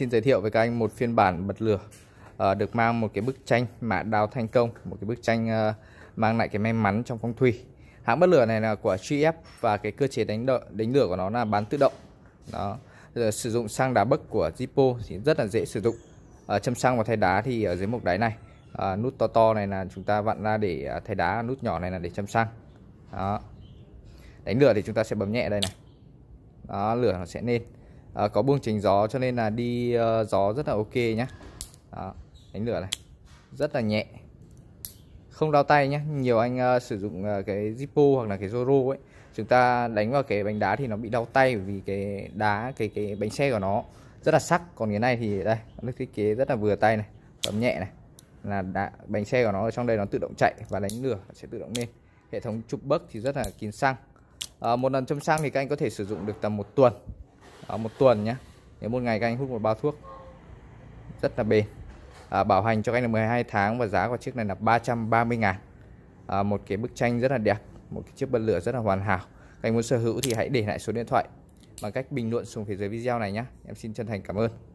xin giới thiệu với các anh một phiên bản bật lửa uh, được mang một cái bức tranh mã đào thành công một cái bức tranh uh, mang lại cái may mắn trong phong thủy hãng bật lửa này là của GF và cái cơ chế đánh đợi đánh lửa của nó là bán tự động đó Giờ, sử dụng xăng đá bấc của Zippo thì rất là dễ sử dụng à, châm xăng và thay đá thì ở dưới mục đáy này à, nút to to này là chúng ta vặn ra để thay đá nút nhỏ này là để châm xăng đó. đánh lửa thì chúng ta sẽ bấm nhẹ đây này đó, lửa nó sẽ lên à, có buông chỉnh gió cho nên là đi uh, gió rất là ok nhá đó, đánh lửa này rất là nhẹ không đau tay nhé nhiều anh uh, sử dụng uh, cái zippo hoặc là cái zoro ấy chúng ta đánh vào cái bánh đá thì nó bị đau tay vì cái đá cái cái bánh xe của nó rất là sắc còn cái này thì đây nó thiết kế rất là vừa tay này bấm nhẹ này là đá, bánh xe của nó ở trong đây nó tự động chạy và đánh lửa sẽ tự động lên hệ thống chụp bấc thì rất là kín xăng à, một lần châm xăng thì các anh có thể sử dụng được tầm một tuần ở ờ, một tuần nhé nếu một ngày các anh hút một bao thuốc rất là bền à, bảo hành cho các anh là 12 tháng và giá của chiếc này là 330 ngàn à, một cái bức tranh rất là đẹp một cái chiếc bật lửa rất là hoàn hảo các anh muốn sở hữu thì hãy để lại số điện thoại bằng cách bình luận xuống phía dưới video này nhé em xin chân thành cảm ơn